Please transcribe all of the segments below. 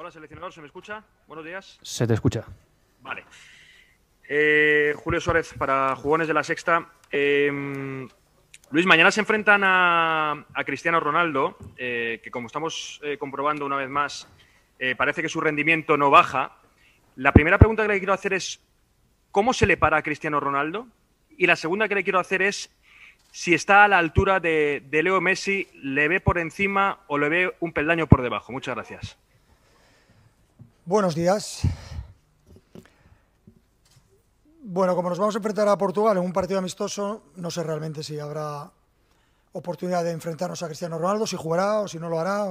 Hola, seleccionador, ¿se me escucha? Buenos días. Se te escucha. Vale. Eh, Julio Suárez para Jugones de la Sexta. Em, Luis, mañana se enfrentan a, Cristiano Ronaldo, eh, que como estamos eh, comprobando una vez más, parece que su rendimiento no baja. La primera pregunta que le quiero hacer es, ¿cómo se le para a Cristiano Ronaldo? Y la segunda que le quiero hacer es, si está a la altura de Leo Messi, ¿le ve por encima o le ve un peldaño por debajo? Muchas gracias. Buenos días. Bueno, como nos vamos a enfrentar a Portugal en un partido amistoso, no sé realmente si habrá oportunidad de enfrentarnos a Cristiano Ronaldo, si jugará o si no lo hará.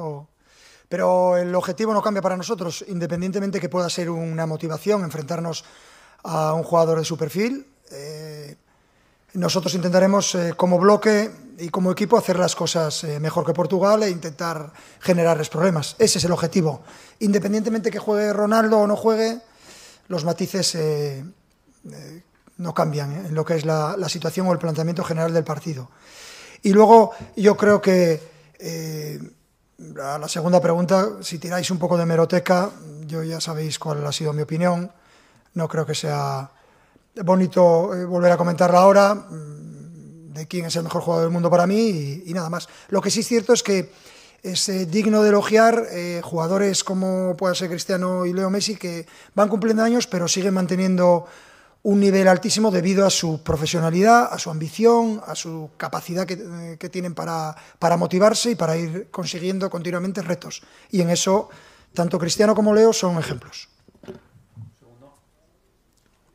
Pero el objetivo no cambia para nosotros, independientemente que pueda ser una motivación enfrentarnos a un jugador de su perfil. Eh, nosotros intentaremos, eh, como bloque y como equipo, hacer las cosas eh, mejor que Portugal e intentar generarles problemas. Ese es el objetivo. Independientemente que juegue Ronaldo o no juegue, los matices eh, no cambian en lo que es la, la, situación o el planteamiento general del partido. Y luego yo creo que a la segunda pregunta, si tiráis un poco de meroteca, yo ya sabéis cuál ha sido mi opinión. No creo que sea bonito eh, volver a comentarla ahora, mm, de quién es el mejor jugador del mundo para mí y, nada más. Lo que sí es cierto es que es eh, digno de elogiar eh, jugadores como pueda ser Cristiano y Leo Messi que van cumpliendo años pero siguen manteniendo un nivel altísimo debido a su profesionalidad, a su ambición, a su capacidad que, que tienen para, para, motivarse y para ir consiguiendo continuamente retos. Y en eso, tanto Cristiano como Leo son ejemplos.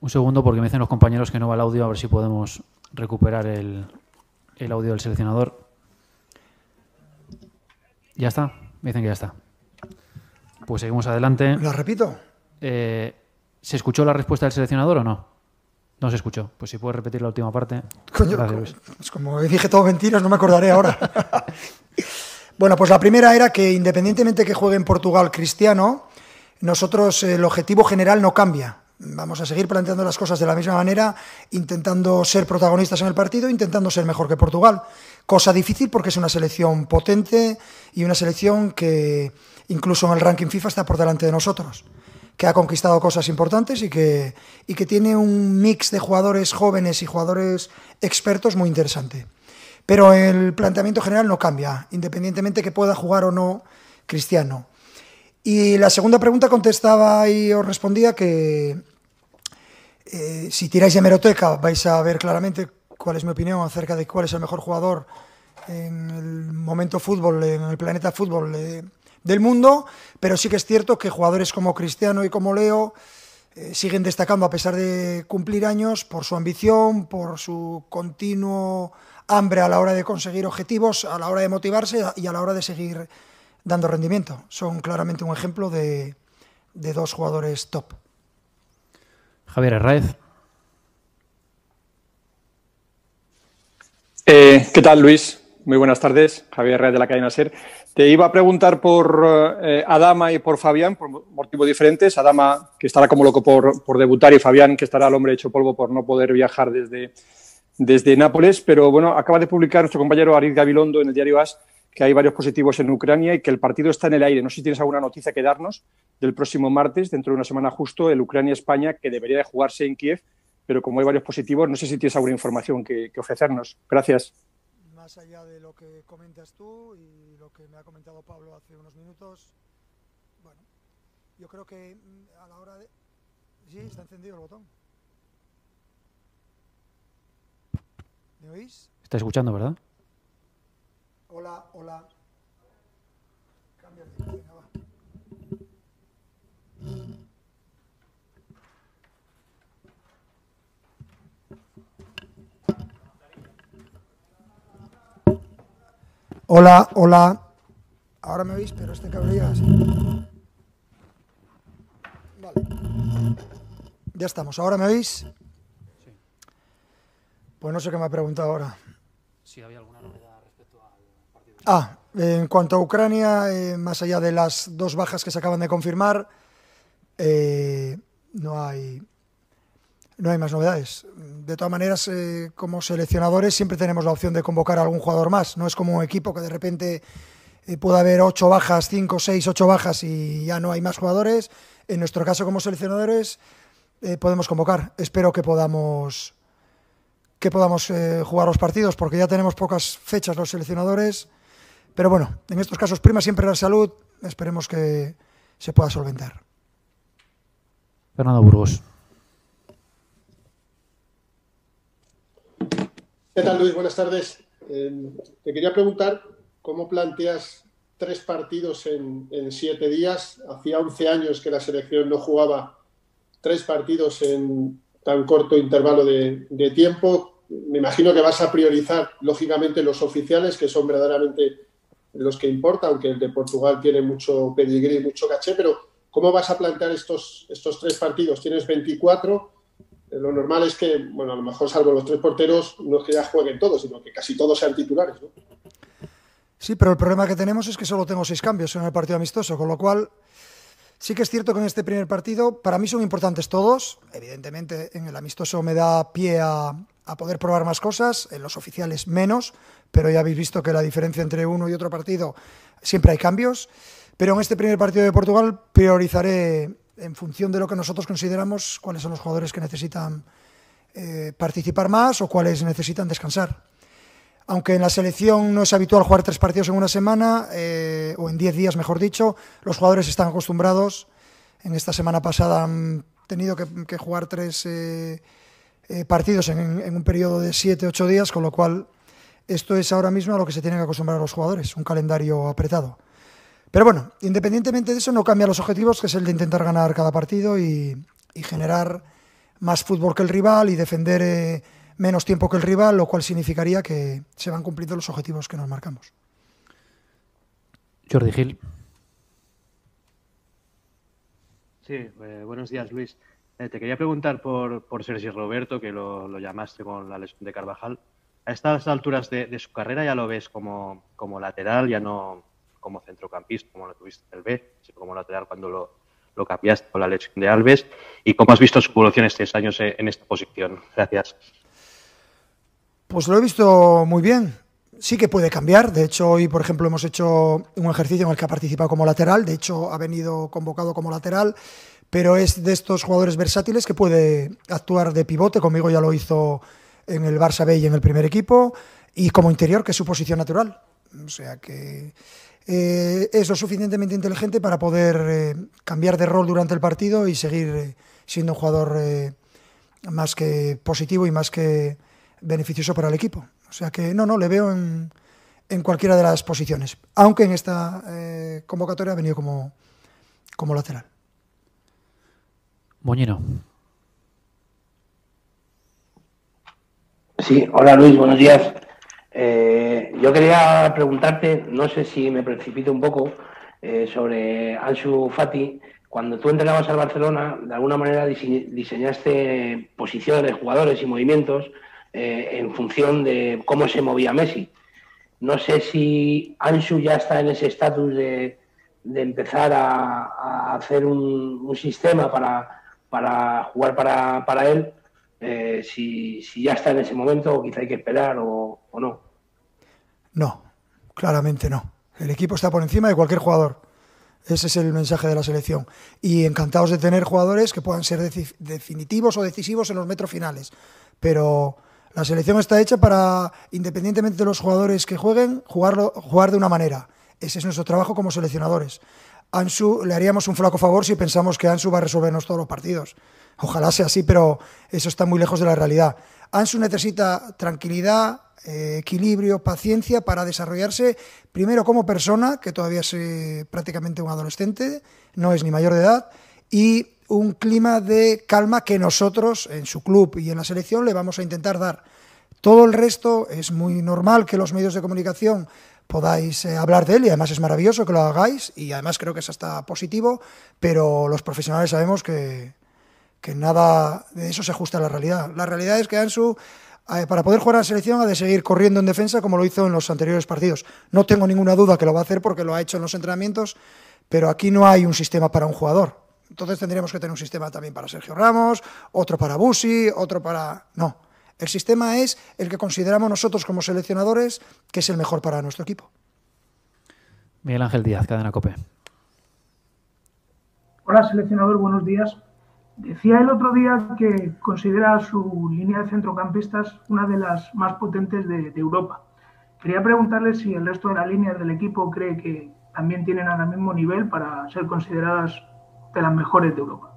Un segundo, porque me dicen los compañeros que no va el audio, a ver si podemos recuperar el, audio del seleccionador. ¿Ya está? Me dicen que ya está. Pues seguimos adelante. ¿Lo repito? Eh, ¿Se escuchó la respuesta del seleccionador o no? No se escuchó. Pues si puedes repetir la última parte. Coño, es como dije todo mentiras, no me acordaré ahora. bueno, pues la primera era que independientemente que juegue en Portugal Cristiano, nosotros el objetivo general no cambia vamos a seguir planteando las cosas de la misma manera, intentando ser protagonistas en el partido, intentando ser mejor que Portugal. Cosa difícil porque es una selección potente y una selección que incluso en el ranking FIFA está por delante de nosotros, que ha conquistado cosas importantes y que, y que tiene un mix de jugadores jóvenes y jugadores expertos muy interesante. Pero el planteamiento general no cambia, independientemente que pueda jugar o no Cristiano. Y la segunda pregunta contestaba y os respondía que eh, si tiráis de hemeroteca vais a ver claramente cuál es mi opinión acerca de cuál es el mejor jugador en el momento fútbol, en el planeta fútbol eh, del mundo, pero sí que es cierto que jugadores como Cristiano y como Leo eh, siguen destacando a pesar de cumplir años por su ambición, por su continuo hambre a la hora de conseguir objetivos, a la hora de motivarse y a la hora de seguir dando rendimiento. Son claramente un ejemplo de, dos jugadores top. Javier Arraez eh, ¿Qué tal, Luis? Muy buenas tardes. Javier Arraez de la cadena SER. Te iba a preguntar por eh, Adama y por Fabián, por motivos diferentes. Adama, que estará como loco por, por, debutar, y Fabián, que estará el hombre hecho polvo por no poder viajar desde, desde Nápoles. Pero bueno, acaba de publicar nuestro compañero Ariz Gabilondo en el diario AS que hay varios positivos en Ucrania y que el partido está en el aire. No sé si tienes alguna noticia que darnos del próximo martes, dentro de una semana justo, el Ucrania-España, que debería de jugarse en Kiev, pero como hay varios positivos, no sé si tienes alguna información que, ofrecernos. Gracias. Más allá de lo que comentas tú y lo que me ha comentado Pablo hace unos minutos, bueno, yo creo que mm, a la hora de... Sí, está encendido el botón. ¿Me oís? Está escuchando, ¿verdad? Hola, hola. Hola, hola. Ahora me oís, pero este cabrón Vale. Ya estamos. ¿Ahora me veis? Sí. Pues no sé qué me ha preguntado ahora. Si había alguna novedad. Ah, en cuanto a Ucrania, eh, más allá de las dos bajas que se acaban de confirmar, eh, no hay no hay más novedades. De todas maneras, eh, como seleccionadores siempre tenemos la opción de convocar a algún jugador más. No es como un equipo que de repente pueda haber ocho bajas, cinco, seis, ocho bajas y ya no hay más jugadores. En nuestro caso, como seleccionadores, podemos convocar. Espero que podamos que podamos jugar los partidos, porque ya tenemos pocas fechas los seleccionadores. Pero bueno, en estos casos prima siempre la salud, esperemos que se pueda solventar. Fernando Burgos. ¿Qué tal, Luis? Buenas tardes. Em, te quería preguntar cómo planteas tres partidos en, siete días. Hacía 11 años que la selección no jugaba tres partidos en tan corto intervalo de, de tiempo. Me imagino que vas a priorizar, lógicamente, los oficiales, que son verdaderamente los que importa, aunque el de Portugal tiene mucho pedigrí, mucho caché, pero ¿cómo vas a plantear estos, estos tres partidos? Tienes 24, eh, lo normal es que, bueno, a lo mejor salvo los tres porteros, no es que ya jueguen todos, sino que casi todos sean titulares, ¿no? Sí, pero el problema que tenemos es que solo tengo seis cambios en el partido amistoso, con lo cual Sí que es cierto que en este primer partido para mí son importantes todos. Evidentemente en el amistoso me da pie a, poder probar más cosas, en los oficiales menos, pero ya habéis visto que la diferencia entre uno y otro partido siempre hay cambios. Pero en este primer partido de Portugal priorizaré en función de lo que nosotros consideramos cuáles son los jugadores que necesitan eh, participar más o cuáles necesitan descansar. Aunque en la selección no es habitual jugar tres partidos en una semana, eh, o en diez días, mejor dicho, los jugadores están acostumbrados. En esta semana pasada han tenido que, jugar tres eh, eh, partidos en, un periodo de siete, ocho días, con lo cual esto es ahora mismo a lo que se tienen que acostumbrar los jugadores, un calendario apretado. Pero bueno, independientemente de eso, no cambia los objetivos, que es el de intentar ganar cada partido y generar más fútbol que el rival y defender menos tiempo que el rival, lo cual significaría que se van cumpliendo los objetivos que nos marcamos. Jordi Gil. Sí, eh, buenos días Luis. Eh, te quería preguntar por, por Sergi Roberto, que lo, llamaste con la lesión de Carvajal. A estas alturas de, su carrera ya lo ves como, como, lateral, ya no como centrocampista, como lo tuviste en el B, sino como lateral cuando lo, lo cambiaste con la lesión de Alves. ¿Y cómo has visto su evolución estos años en esta posición? Gracias. Pues lo he visto muy bien. Sí que puede cambiar. De hecho, hoy, por ejemplo, hemos hecho un ejercicio en el que ha participado como lateral. De hecho, ha venido convocado como lateral. Pero es de estos jugadores versátiles que puede actuar de pivote. Conmigo ya lo hizo en el Barça B y en el primer equipo. Y como interior, que es su posición natural. O sea que eh, es lo suficientemente inteligente para poder eh, cambiar de rol durante el partido y seguir eh, siendo un jugador más que positivo y más que beneficioso para el equipo. O sea que no, no, le veo en, en cualquiera de las posiciones, aunque en esta eh, convocatoria ha venido como, como lateral. Moñino. Sí, hola Luis, buenos días. Eh, yo quería preguntarte, no sé si me precipito un poco, eh, sobre Ansu Fati. Cuando tú entrenabas al Barcelona, de alguna manera diseñaste posiciones jugadores y movimientos eh, en función de cómo se movía Messi. No sé si Ansu ya está en ese estatus de, empezar a, hacer un, sistema para, jugar para, él, eh, si, ya está en ese momento o quizá hay que esperar o, o no. No, claramente no. El equipo está por encima de cualquier jugador. Ese es el mensaje de la selección. Y encantados de tener jugadores que puedan ser definitivos o decisivos en los metros finales. Pero la selección está hecha para, independientemente de los jugadores que jueguen, jugarlo, jugar de una manera. Ese es nuestro trabajo como seleccionadores. Ansu le haríamos un flaco favor si pensamos que Ansu va a resolvernos todos los partidos. Ojalá sea así, pero eso está muy lejos de la realidad. Ansu necesita tranquilidad, eh, equilibrio, paciencia para desarrollarse primero como persona, que todavía es eh, prácticamente un adolescente, no es ni mayor de edad, y un clima de calma que nosotros en su club y en la selección le vamos a intentar dar. Todo el resto es muy normal que los medios de comunicación podáis eh, hablar de él y además es maravilloso que lo hagáis y además creo que es hasta positivo, pero los profesionales sabemos que, nada de eso se ajusta a la realidad. La realidad es que Ansu, eh, para poder jugar a la selección, ha de seguir corriendo en defensa como lo hizo en los anteriores partidos. No tengo ninguna duda que lo va a hacer porque lo ha hecho en los entrenamientos, pero aquí no hay un sistema para un jugador. Entonces tendríamos que tener un sistema también para Sergio Ramos, otro para Busi, otro para... No, el sistema es el que consideramos nosotros como seleccionadores que es el mejor para nuestro equipo. Miguel Ángel Díaz, Cadena Cope. Hola, seleccionador, buenos días. Decía el otro día que considera su línea de centrocampistas una de las más potentes de, Europa. Quería preguntarle si el resto de las líneas del equipo cree que también tienen al mismo nivel para ser consideradas de las mejores de Europa.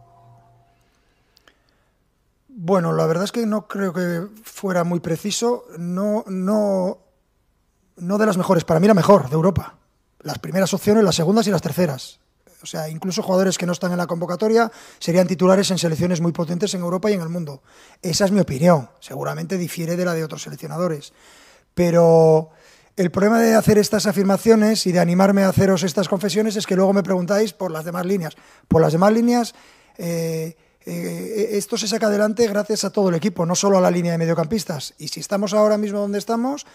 Bueno, la verdad es que no creo que fuera muy preciso. No, no, no de las mejores. Para mí la mejor de Europa. Las primeras opciones, las segundas y las terceras. O sea, incluso jugadores que no están en la convocatoria serían titulares en selecciones muy potentes en Europa y en el mundo. Esa es mi opinión. Seguramente difiere de la de otros seleccionadores. Pero el problema de hacer estas afirmaciones y de animarme a haceros estas confesiones es que luego me preguntáis por las demás líneas. Por las demás líneas, eh, eh, esto se saca adelante gracias a todo el equipo, no solo a la línea de mediocampistas. Y si estamos ahora mismo donde estamos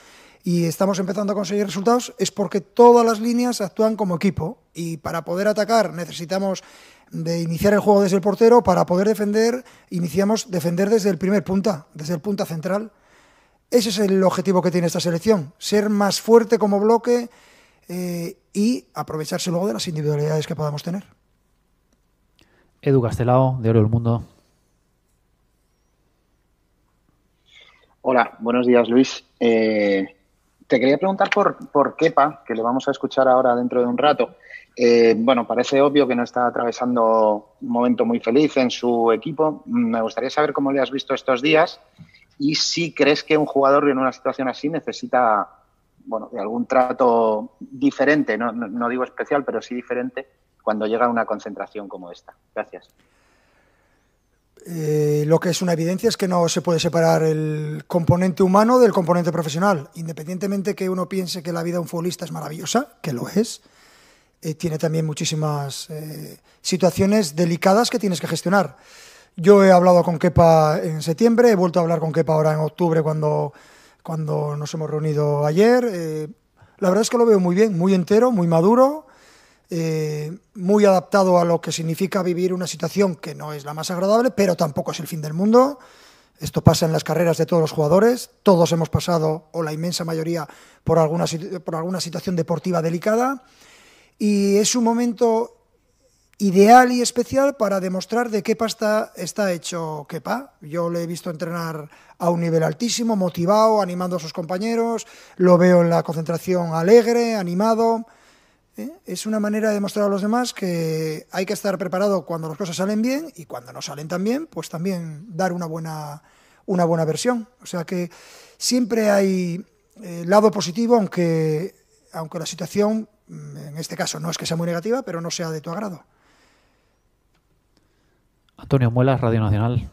y estamos empezando a conseguir resultados, es porque todas las líneas actúan como equipo. Y para poder atacar necesitamos de iniciar el juego desde el portero, para poder defender, iniciamos defender desde el primer punta, desde el punta central. Ese es el objetivo que tiene esta selección, ser más fuerte como bloque eh, y aprovecharse luego de las individualidades que podamos tener. Edu Castelao, de Oro del Mundo. Hola, buenos días Luis. Eh, te quería preguntar por, por Kepa, que le vamos a escuchar ahora dentro de un rato. Eh, bueno, parece obvio que no está atravesando un momento muy feliz en su equipo. Mm, me gustaría saber cómo le has visto estos días y si crees que un jugador en una situación así necesita bueno, de algún trato diferente, no, digo especial, pero sí diferente cuando llega a una concentración como esta. Gracias. Eh, lo que es una evidencia es que no se puede separar el componente humano del componente profesional. Independientemente que uno piense que la vida de un futbolista es maravillosa, que lo es, eh, tiene también muchísimas eh, situaciones delicadas que tienes que gestionar. Yo he hablado con Kepa en septiembre, he vuelto a hablar con Kepa ahora en octubre cuando, cuando nos hemos reunido ayer. Eh, la verdad es que lo veo muy bien, muy entero, muy maduro, eh, muy adaptado a lo que significa vivir una situación que no es la más agradable, pero tampoco es el fin del mundo. Esto pasa en las carreras de todos los jugadores. Todos hemos pasado, o la inmensa mayoría, por alguna, por alguna situación deportiva delicada. Y es un momento ideal y especial para demostrar de qué pasta está hecho Kepa. Yo le he visto entrenar a un nivel altísimo, motivado, animando a sus compañeros, lo veo en la concentración alegre, animado. ¿Eh? Es una manera de demostrar a los demás que hay que estar preparado cuando las cosas salen bien y cuando no salen tan bien, pues también dar una buena, una buena versión. O sea que siempre hay eh, lado positivo, aunque, aunque la situación mm, en este caso no es que sea muy negativa, pero no sea de tu agrado. Antonio Muelas, Radio Nacional.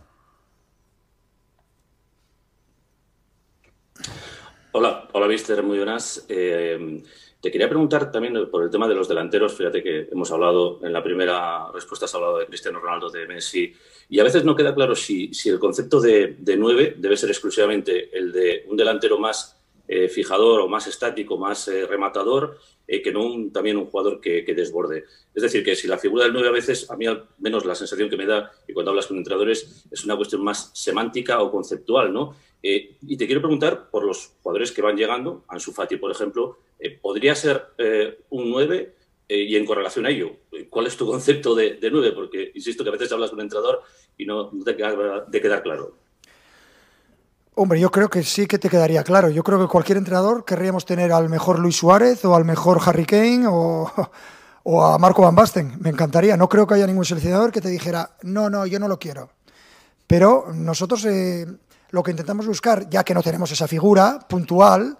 Hola, hola Mister, muy buenas. Eh, te quería preguntar también por el tema de los delanteros. Fíjate que hemos hablado, en la primera respuesta has hablado de Cristiano Ronaldo, de Messi, y a veces no queda claro si, el concepto de, de nueve debe ser exclusivamente el de un delantero más eh, fijador o más estático, más eh, rematador, eh, que no también un jugador que, desborde. Es decir, que si la figura del 9 a veces, a mí al menos la sensación que me da, y cuando hablas con entrenadores, es una cuestión más semántica o conceptual, ¿no? y te quiero preguntar por los jugadores que van llegando, Ansu Fati, por ejemplo, ¿podría ser un 9? y en correlación a ello, ¿cuál es tu concepto de, 9? Porque insisto que a veces hablas con un entrenador y no, te queda de quedar claro. Hombre, yo creo que sí que te quedaría claro. Yo creo que cualquier entrenador querríamos tener al mejor Luis Suárez o al mejor Harry Kane o, a Marco Van Basten. Me encantaría. No creo que haya ningún seleccionador que te dijera, no, no, yo no lo quiero. Pero nosotros eh, lo que intentamos buscar, ya que no tenemos esa figura puntual,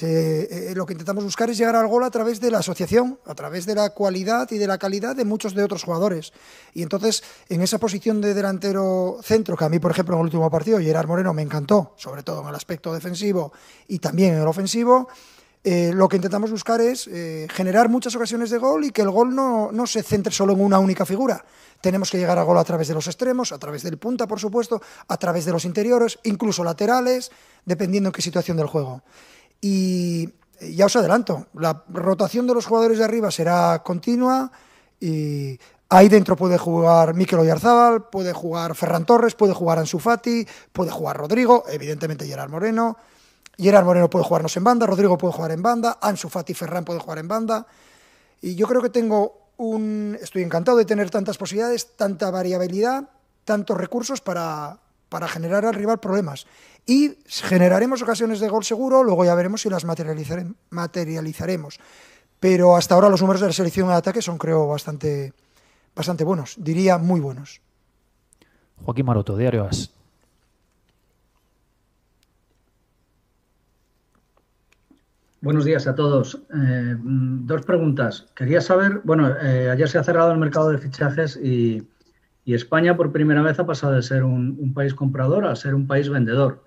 eh, eh, lo que intentamos buscar es llegar al gol a través de la asociación, a través de la cualidad y de la calidad de muchos de otros jugadores. Y entonces, en esa posición de delantero centro, que a mí, por ejemplo, en el último partido, Gerard Moreno me encantó, sobre todo en el aspecto defensivo y también en el ofensivo, eh, lo que intentamos buscar es generar muchas ocasiones de gol y que el gol no, no, se centre solo en una única figura. Tenemos que llegar al gol a través de los extremos, a través del punta, por supuesto, a través de los interiores, incluso laterales, dependiendo en qué situación del juego. Y ya os adelanto, la rotación de los jugadores de arriba será continua y ahí dentro puede jugar Mikel Oyarzábal, puede jugar Ferran Torres, puede jugar Ansu Fati, puede jugar Rodrigo, evidentemente Gerard Moreno. Gerard Moreno puede jugarnos en banda, Rodrigo puede jugar en banda, Ansu Fati Ferran puede jugar en banda. Y yo creo que tengo un. Estoy encantado de tener tantas posibilidades, tanta variabilidad, tantos recursos para, para generar al rival problemas. Y generaremos ocasiones de gol seguro, luego ya veremos si las materializaremos. Pero hasta ahora los números de la selección de ataque son, creo, bastante, bastante buenos. Diría muy buenos. Joaquín Maroto, Diario As. Buenos días a todos. Eh, dos preguntas. Quería saber, bueno, eh, ayer se ha cerrado el mercado de fichajes y y España por primera vez ha pasado de ser un, país comprador a ser un país vendedor.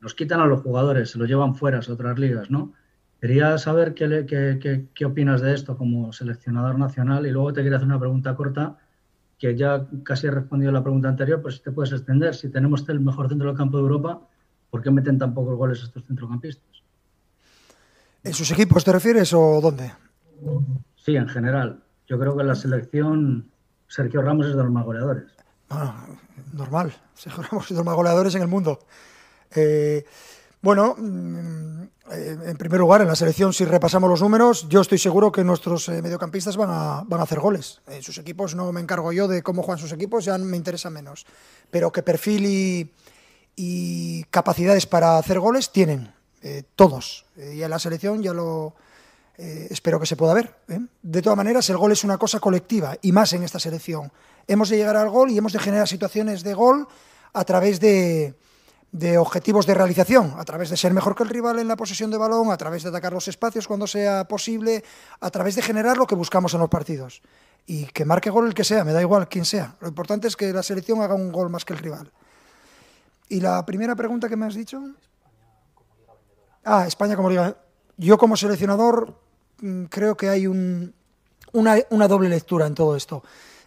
Nos quitan a los jugadores, se los llevan fuera a otras ligas, ¿no? Quería saber qué, qué, opinas de esto como seleccionador nacional y luego te quería hacer una pregunta corta que ya casi he respondido a la pregunta anterior, pero si te puedes extender, si tenemos el mejor centro del campo de Europa, ¿por qué meten tan pocos goles estos centrocampistas? ¿En sus equipos te refieres o dónde? Sí, en general. Yo creo que la selección Sergio Ramos es de los más goleadores. Ah, normal. Sergio Ramos es de los más goleadores en el mundo. Eh, bueno, mm, eh, en primer lugar, en la selección, si repasamos los números, yo estoy seguro que nuestros eh, mediocampistas van a, hacer goles. En sus equipos no me encargo yo de cómo juegan sus equipos, ya me interesa menos. Pero que perfil y, capacidades para hacer goles tienen todos. y en la selección ya lo, eh, espero que se pueda ver. ¿eh? De todas maneras, el gol es una cosa colectiva y más en esta selección. Hemos de llegar al gol y hemos de generar situaciones de gol a través de, objetivos de realización, a través de ser mejor que el rival en la posesión de balón, a través de atacar los espacios cuando sea posible, a través de generar lo que buscamos en los partidos. Y que marque gol el que sea, me da igual quién sea. Lo importante es que la selección haga un gol más que el rival. ¿Y la primera pregunta que me has dicho? Ah, España como liga yo como seleccionador mm, creo que hay una, doble lectura en todo esto.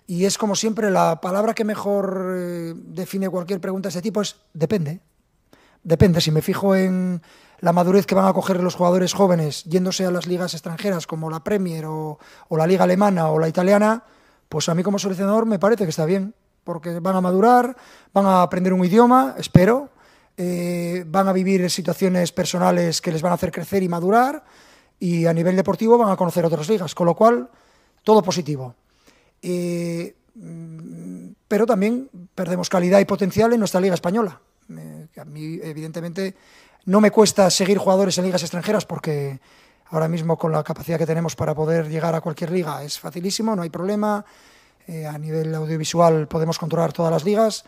Y es como siempre, la palabra que mejor eh, define cualquier pregunta de ese tipo es depende. Depende, si me fijo en la madurez que van a coger los jugadores jóvenes yéndose a las ligas extranjeras como la Premier o la liga alemana o la italiana, pues a mí como seleccionador me parece que está bien, porque van a madurar, van a aprender un idioma, espero, eh, van a vivir situaciones personales que les van a hacer crecer y madurar, y a nivel deportivo van a conocer otras ligas, con lo cual, todo positivo. Eh, mm, pero también perdemos calidad y potencial en nuestra liga española. Eh, a mí, evidentemente, no me cuesta seguir jugadores en ligas extranjeras porque ahora mismo con la capacidad que tenemos para poder llegar a cualquier liga es facilísimo, no hay problema. a nivel audiovisual podemos controlar todas las ligas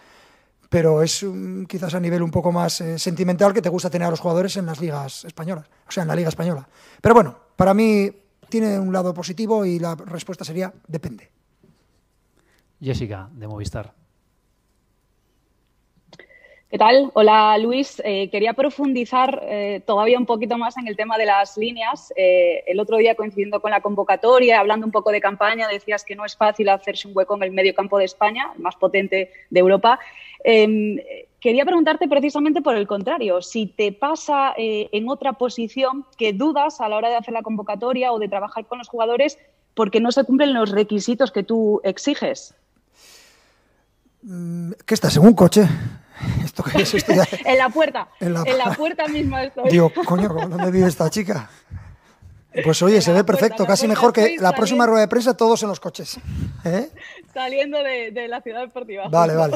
pero es mm, quizás a nivel un poco más eh, sentimental que te gusta tener a los jugadores en las ligas españolas, o sea, en la liga española. Pero bueno, para mí tiene un lado positivo y la respuesta sería depende. Jessica, de Movistar. ¿Qué tal? Hola Luis. Eh, quería profundizar eh, todavía un poquito más en el tema de las líneas. Eh, el otro día, coincidiendo con la convocatoria, hablando un poco de campaña, decías que no es fácil hacerse un hueco en el medio campo de España, el más potente de Europa. Em, quería preguntarte precisamente por el contrario, si te pasa en otra posición que dudas a la hora de hacer la convocatoria o de trabajar con los jugadores porque no se cumplen los requisitos que tú exiges. Mm, ¿Qué estás en un coche? ¿Esto es? en la puerta. En la... puerta misma estoy. Digo, coño, ¿dónde vive esta chica? Pues oye, se ve perfecto, casi mejor que la próxima rueda de prensa todos en los coches. ¿eh? Saliendo de, la ciudad deportiva. Vale, vale.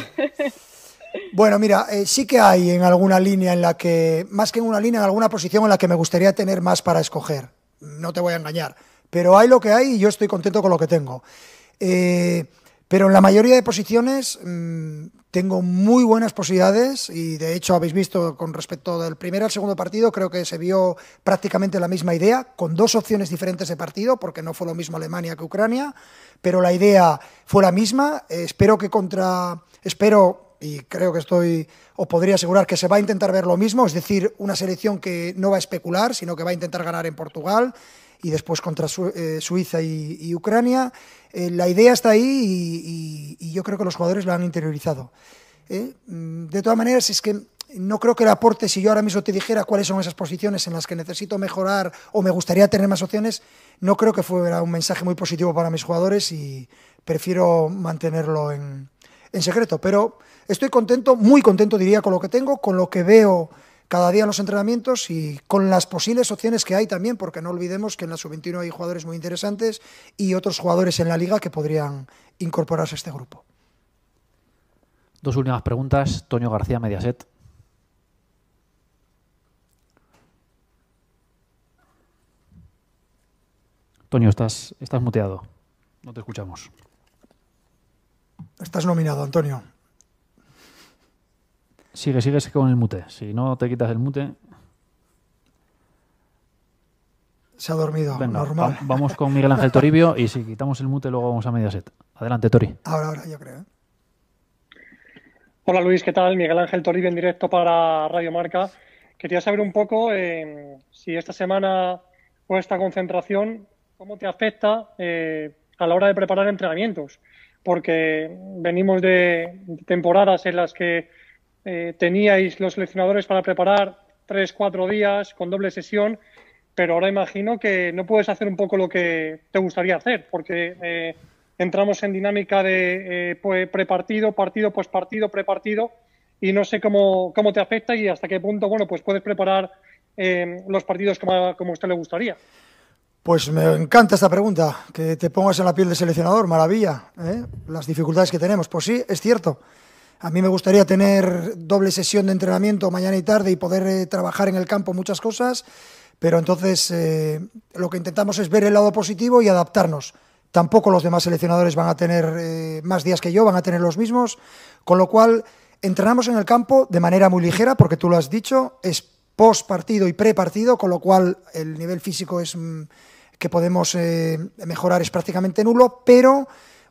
Bueno, mira, eh, sí que hay en alguna línea en la que, más que en una línea, en alguna posición en la que me gustaría tener más para escoger. No te voy a engañar. Pero hay lo que hay y yo estoy contento con lo que tengo. Eh, pero en la mayoría de posiciones mm, tengo muy buenas posibilidades y de hecho habéis visto con respecto del primer al segundo partido, creo que se vio prácticamente la misma idea, con dos opciones diferentes de partido, porque no fue lo mismo Alemania que Ucrania, pero la idea fue la misma. espero que contra... Espero y creo que estoy o podría asegurar que se va a intentar ver lo mismo, es decir, una selección que no va a especular, sino que va a intentar ganar en Portugal y después contra eh, Suiza y, Ucrania. Eh, la idea está ahí y, yo creo que los jugadores la han interiorizado. ¿eh? Mm, de todas maneras, es que no creo que el aporte, si yo ahora mismo te dijera cuáles son esas posiciones en las que necesito mejorar o me gustaría tener más opciones, no creo que fuera un mensaje muy positivo para mis jugadores y prefiero mantenerlo en, en secreto. Pero estoy contento, muy contento diría, con lo que tengo, con lo que veo cada día en los entrenamientos y con las posibles opciones que hay también, porque no olvidemos que en la sub-21 hay jugadores muy interesantes y otros jugadores en la liga que podrían incorporarse a este grupo. Dos últimas preguntas. Toño García, Mediaset. Toño, estás, estás muteado. No te escuchamos. Estás nominado, Antonio. Sigue, sigue con el mute. Si no te quitas el mute. Se ha dormido, normal. vamos con Miguel Ángel Toribio y si quitamos el mute, luego vamos a Mediaset Adelante, Tori. Ahora, ahora, yo creo. ¿eh? Hola Luis, ¿qué tal? Miguel Ángel Toribio en directo para Radio Marca. Quería saber un poco eh, si esta semana o esta concentración, ¿cómo te afecta eh, a la hora de preparar entrenamientos? Porque venimos de temporadas en las que eh, teníais los seleccionadores para preparar tres, cuatro días con doble sesión, pero ahora imagino que no puedes hacer un poco lo que te gustaría hacer, porque eh, entramos en dinámica de eh, pues, prepartido, partido, pues partido, prepartido, y no sé cómo, te afecta y hasta qué punto, bueno, pues puedes preparar los partidos como, como a usted le gustaría. Pues me encanta esta pregunta, que te pongas en la piel de seleccionador, maravilla, las dificultades que tenemos. Pues sí, es cierto. A mí me gustaría tener doble sesión de entrenamiento mañana y tarde y poder eh, trabajar en el campo muchas cosas, pero entonces eh, lo que intentamos es ver el lado positivo y adaptarnos. Tampoco los demás seleccionadores van a tener eh, más días que yo, van a tener los mismos, con lo cual entrenamos en el campo de manera muy ligera, porque tú lo has dicho, es post partido y pre partido, con lo cual el nivel físico es mm, que podemos mejorar es prácticamente nulo, pero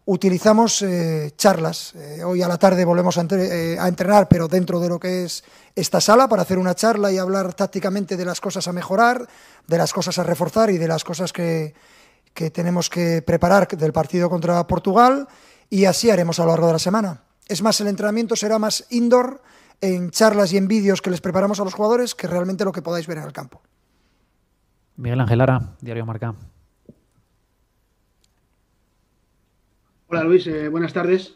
utilizamos eh, charlas. Eh, hoy a la tarde volvemos eh, a, entrenar, pero dentro de lo que es esta sala, para hacer una charla y hablar tácticamente de las cosas a mejorar, de las cosas a reforzar y de las cosas que, que tenemos que preparar del partido contra Portugal. Y así haremos a lo largo de la semana. Es más, el entrenamiento será más indoor en charlas y en vídeos que les preparamos a los jugadores que realmente lo que podáis ver en el campo. Miguel Ángel Lara, Diario Marca. Hola Luis, eh, buenas tardes.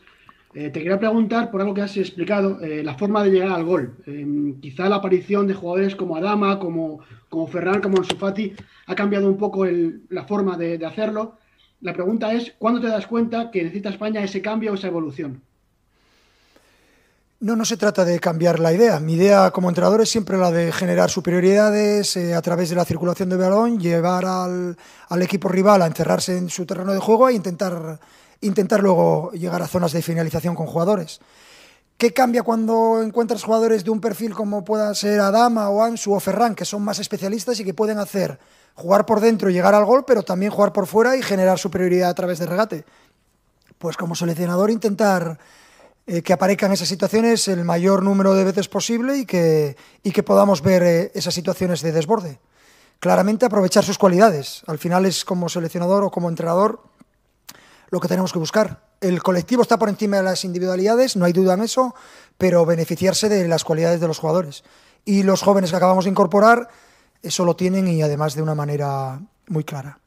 Eh, te quería preguntar por algo que has explicado, eh, la forma de llegar al gol. Em, quizá la aparición de jugadores como Adama, como, como Ferran, como Ansufati, ha cambiado un poco la forma de, hacerlo. La pregunta es, ¿cuándo te das cuenta que necesita España ese cambio o esa evolución? No, no se trata de cambiar la idea. Mi idea como entrenador es siempre la de generar superioridades a través de la circulación de balón, llevar al, al, equipo rival a encerrarse en su terreno de juego e intentar intentar luego llegar a zonas de finalización con jugadores. ¿Qué cambia cuando encuentras jugadores de un perfil como pueda ser Adama o Ansu o Ferran, que son más especialistas y que pueden hacer jugar por dentro y llegar al gol, pero también jugar por fuera y generar superioridad a través de regate? Pues como seleccionador intentar eh, que aparezcan esas situaciones el mayor número de veces posible y que, que podamos ver eh, esas situaciones de desborde. Claramente aprovechar sus cualidades. Al final es como seleccionador o como entrenador lo que tenemos que buscar. El colectivo está por encima de las individualidades, no hay duda en eso, pero beneficiarse de las cualidades de los jugadores. Y los jóvenes que acabamos de incorporar eso lo tienen y además de una manera muy clara.